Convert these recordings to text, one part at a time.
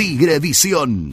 Tigre Visión.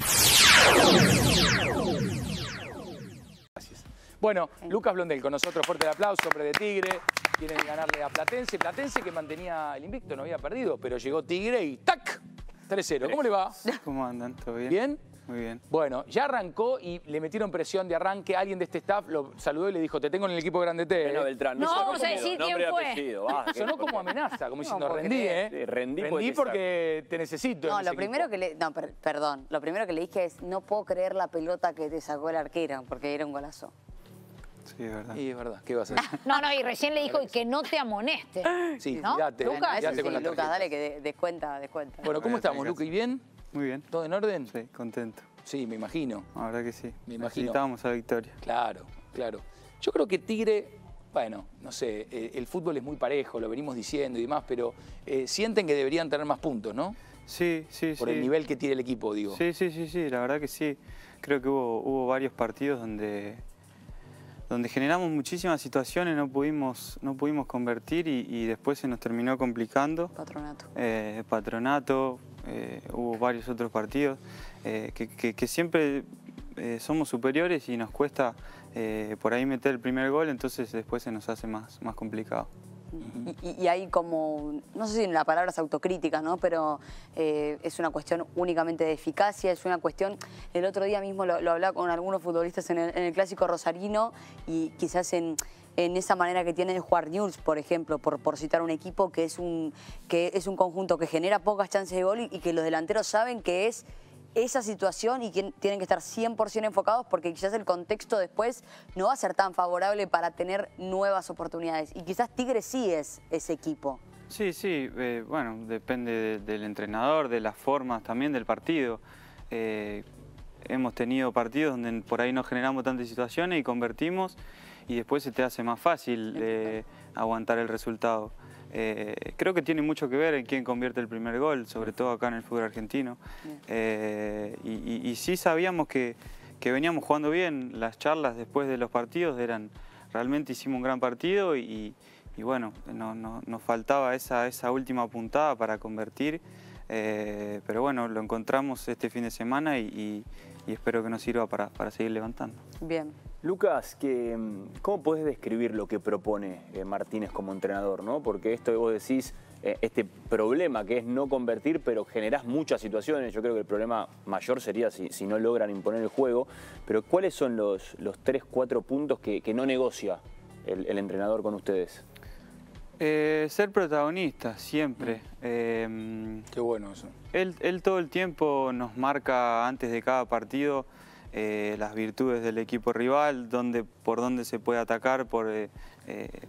Bueno, Lucas Blondel con nosotros, fuerte aplauso, hombre de Tigre. que ganarle a Platense. Platense que mantenía el invicto, no había perdido, pero llegó Tigre y ¡tac! 3-0. ¿Cómo le va? ¿Cómo andan? ¿Todo bien? ¿Bien? Muy bien. Bueno, ya arrancó y le metieron presión de arranque. Alguien de este staff lo saludó y le dijo, te tengo en el equipo grande T. No, eh". Beltrán. No, vamos a decir quién fue. Sonó como amenaza, como diciendo, rendí, ¿eh? rendí, porque te necesito. No, lo primero que le... No, perdón. Lo primero que le dije es, no puedo creer la pelota que te sacó el arquero, porque era un golazo. Sí, es verdad. Y es verdad. ¿Qué vas a hacer? No, no, y recién le dijo que no te amoneste. Sí, ¿no? Date, sí, Lucas, dale que descuenta, descuenta. Bueno, ¿cómo estamos, Luca? ¿Y bien? Muy bien. ¿Todo en orden? Sí, contento. Sí, me imagino. La verdad que sí. Me imagino. Necesitábamos a victoria. Claro, claro. Yo creo que Tigre, bueno, no sé, eh, el fútbol es muy parejo, lo venimos diciendo y demás, pero eh, sienten que deberían tener más puntos, ¿no? Sí, sí, Por el nivel que tiene el equipo, digo. Sí, sí, sí, sí, la verdad que sí. Creo que hubo, varios partidos donde, donde generamos muchísimas situaciones, no pudimos, no pudimos convertir y, después se nos terminó complicando. Patronato. Eh, patronato, eh, hubo varios otros partidos, eh, que, siempre eh, somos superiores y nos cuesta por ahí meter el primer gol, entonces después se nos hace más, más complicado. Y, hay como, no sé si la palabra es autocrítica, pero es una cuestión únicamente de eficacia, es una cuestión, el otro día mismo lo, hablaba con algunos futbolistas en el Clásico Rosarino y quizás en, en esa manera que tiene el jugar News, por ejemplo, por, citar un equipo que es un, que es un conjunto que genera pocas chances de gol y, que los delanteros saben que es esa situación y que tienen que estar 100% enfocados porque quizás el contexto después no va a ser tan favorable para tener nuevas oportunidades. Y quizás Tigre sí es ese equipo. Sí, sí, eh, bueno, depende del entrenador, de las formas, también del partido. Eh, hemos tenido partidos donde por ahí no generamos tantas situaciones y convertimos y después se te hace más fácil eh, aguantar el resultado. Eh, creo que tiene mucho que ver en quién convierte el primer gol, sobre todo acá en el fútbol argentino. Eh, y, sí sabíamos que, veníamos jugando bien, las charlas después de los partidos eran, realmente hicimos un gran partido y, bueno, nos faltaba esa, última puntada para convertir. pero bueno, lo encontramos este fin de semana y, espero que nos sirva para, para seguir levantando. Bien, Lucas, mm, ¿cómo puedes describir lo que propone eh, Martínez como entrenador? Porque esto vos decís, eh, este problema que es no convertir, pero generás muchas situaciones. Yo creo que el problema mayor sería si, no logran imponer el juego. Pero ¿cuáles son los, tres, cuatro puntos que, no negocia el, entrenador con ustedes? Eh, ser protagonista, siempre. Qué bueno eso. Él, él todo el tiempo nos marca antes de cada partido. Eh, las virtudes del equipo rival, por dónde se puede atacar, por eh, eh,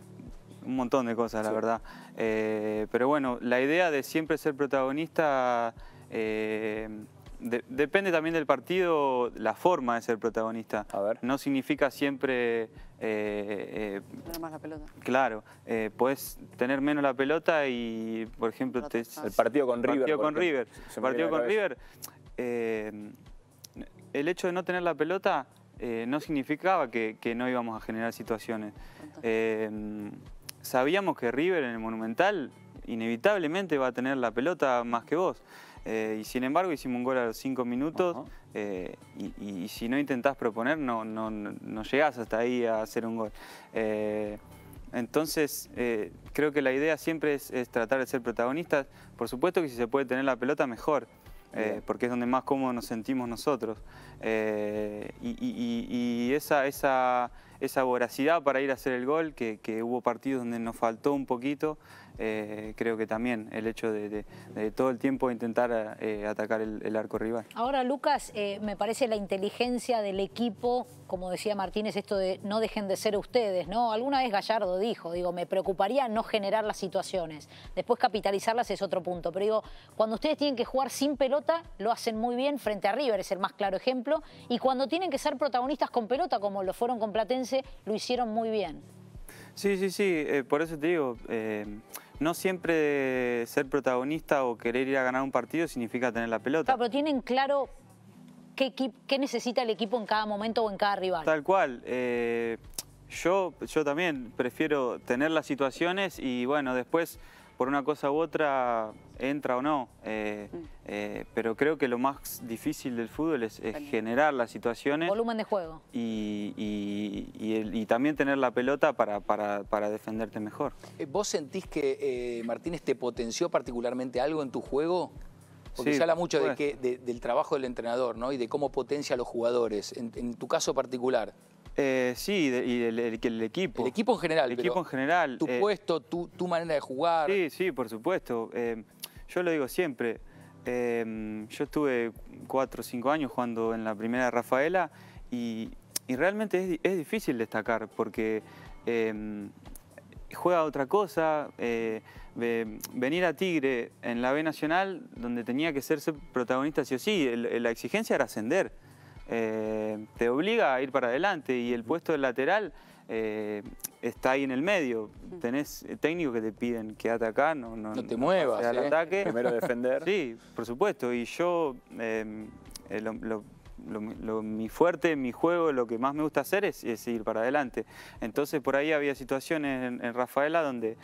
un montón de cosas, la verdad. pero bueno, la idea de siempre ser protagonista... depende también del partido, la forma de ser protagonista. No significa siempre... tener más la pelota. Claro, puedes tener menos la pelota y, por ejemplo... el partido con River. Partido con River. Partido con River el hecho de no tener la pelota eh, no significaba que, no íbamos a generar situaciones. Eh, sabíamos que River en el Monumental inevitablemente va a tener la pelota más que vos. Eh, y sin embargo hicimos un gol a los cinco minutos y, si no intentás proponer no, llegás hasta ahí a hacer un gol. entonces creo que la idea siempre es, es, tratar de ser protagonistas. Por supuesto que si se puede tener la pelota mejor, eh, porque es donde más cómodos nos sentimos nosotros. Eh, y, esa, esa, esa, voracidad para ir a hacer el gol, que, hubo partidos donde nos faltó un poquito, eh, creo que también el hecho de, todo el tiempo intentar eh, atacar el, arco rival. Ahora, Lucas, me parece la inteligencia del equipo, como decía Martínez, esto de no dejen de ser ustedes, ¿no? Alguna vez Gallardo dijo, digo, me preocuparía no generar las situaciones, después capitalizarlas es otro punto, pero digo, cuando ustedes tienen que jugar sin pelota, lo hacen muy bien frente a River, es el más claro ejemplo y cuando tienen que ser protagonistas con pelota, como lo fueron con Platense, lo hicieron muy bien. Sí, sí, sí, eh, por eso te digo, eh, no siempre ser protagonista o querer ir a ganar un partido significa tener la pelota. pero tienen claro qué, necesita el equipo en cada momento o en cada rival. Tal cual. Eh, yo, yo también prefiero tener las situaciones y bueno, después por una cosa u otra entra o no. Eh, mm. eh, pero creo que lo más difícil del fútbol es, generar las situaciones. Volumen de juego. Y, también tener la pelota para, defenderte mejor. Eh, ¿Vos sentís que Martínez te potenció particularmente algo en tu juego? Porque se habla mucho pues. del trabajo del entrenador ¿no? y de cómo potencia a los jugadores. en tu caso particular. Eh, sí, y el, el, el, equipo. El equipo en general. El equipo en general. Tu eh, puesto, tu, tu, manera de jugar. Sí, sí, por supuesto. Eh, yo lo digo siempre. yo estuve cuatro o cinco años jugando en la primera Rafaela y, realmente es, es, difícil destacar porque juega otra cosa. venir a Tigre en la B Nacional, donde tenía que ser protagonista sí o sí, la exigencia era ascender. Eh, te obliga a ir para adelante y el puesto del lateral eh, está ahí en el medio. Tenés eh, técnicos que te piden quédate acá, no, te muevas. ataque. Primero defender. Sí, por supuesto. Y yo, em, mi fuerte, mi juego, lo que más me gusta hacer es, ir para adelante. Entonces por ahí había situaciones en, Rafaela donde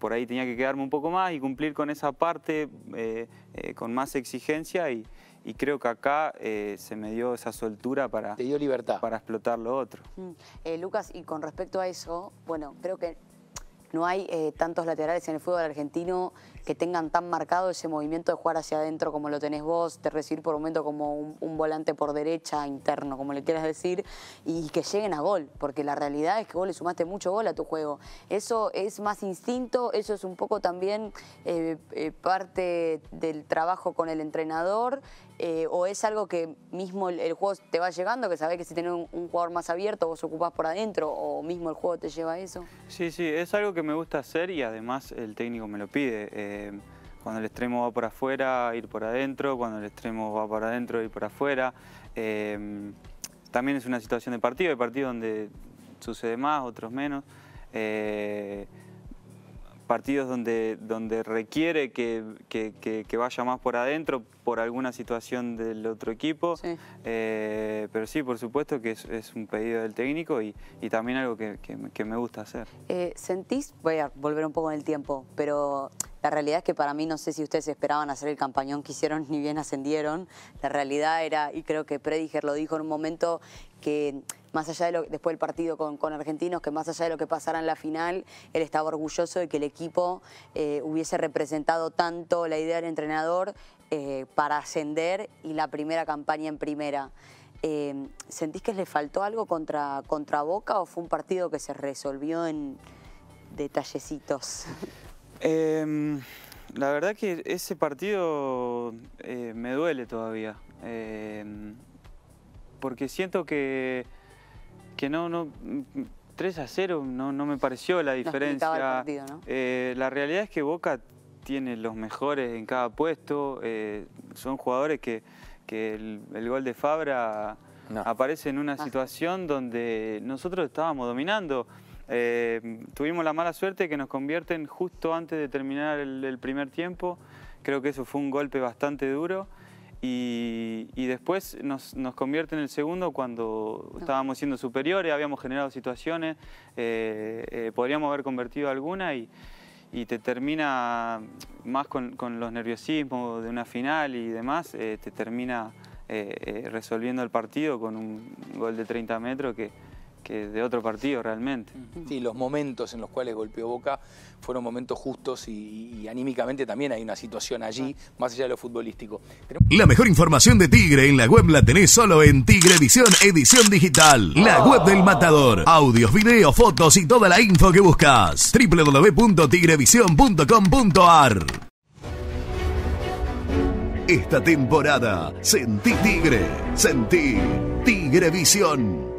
por ahí tenía que quedarme un poco más y cumplir con esa parte con más exigencia y, y creo que acá eh, se me dio esa soltura para... Para explotar lo otro. Mm. Eh, Lucas, y con respecto a eso, bueno, creo que no hay eh, tantos laterales en el fútbol argentino que tengan tan marcado ese movimiento de jugar hacia adentro como lo tenés vos, de recibir por un momento como un, volante por derecha interno, como le quieras decir, y que lleguen a gol, porque la realidad es que vos le sumaste mucho gol a tu juego. Eso es más instinto, eso es un poco también parte del trabajo con el entrenador eh, o es algo que mismo el, juego te va llegando, que sabés que si tenés un, jugador más abierto vos ocupás por adentro o mismo el juego te lleva a eso? Sí, sí, es algo que me gusta hacer y además el técnico me lo pide. Eh, cuando el extremo va por afuera, ir por adentro, cuando el extremo va por adentro, ir por afuera. Em, también es una situación de partido, hay partido donde sucede más, otros menos. Eh, partidos donde, donde requiere que, vaya más por adentro por alguna situación del otro equipo. Eh, pero sí, por supuesto que es, un pedido del técnico y, también algo que, me gusta hacer. Eh, ¿Sentís, voy a volver un poco en el tiempo, pero la realidad es que para mí no sé si ustedes esperaban hacer el campañón que hicieron ni bien ascendieron. La realidad era, y creo que Prediger lo dijo en un momento, que más allá de lo después del partido con, Argentinos, que más allá de lo que pasara en la final, él estaba orgulloso de que el equipo eh, hubiese representado tanto la idea del entrenador eh, para ascender y la primera campaña en primera. Eh, ¿Sentís que le faltó algo contra, contra Boca o fue un partido que se resolvió en detallecitos? Em, la verdad que ese partido eh, me duele todavía, em, porque siento que, que no, no, 3 a 0 no, me pareció la diferencia. Eh, la realidad es que Boca tiene los mejores en cada puesto, eh, son jugadores que, el, gol de Fabra... aparece en una ah. situación donde nosotros estábamos dominando. Eh, tuvimos la mala suerte que nos convierten justo antes de terminar el, primer tiempo. Creo que eso fue un golpe bastante duro. Y, después nos, nos, convierte en el segundo cuando estábamos siendo superiores, habíamos generado situaciones, eh, eh, podríamos haber convertido alguna y, te termina más con, los nerviosismos de una final y demás, te termina resolviendo el partido con un gol de 30 metros que, de otro partido realmente. Sí, los momentos en los cuales golpeó Boca fueron momentos justos y, anímicamente también hay una situación allí, más allá de lo futbolístico. La mejor información de Tigre en la web la tenés solo en Tigre Edición Edición Digital, la web del Matador. Audios, videos, fotos y toda la info que buscas. www.tigrevision.com.ar esta temporada. Sentí Tigre, sentí Tigre Visión.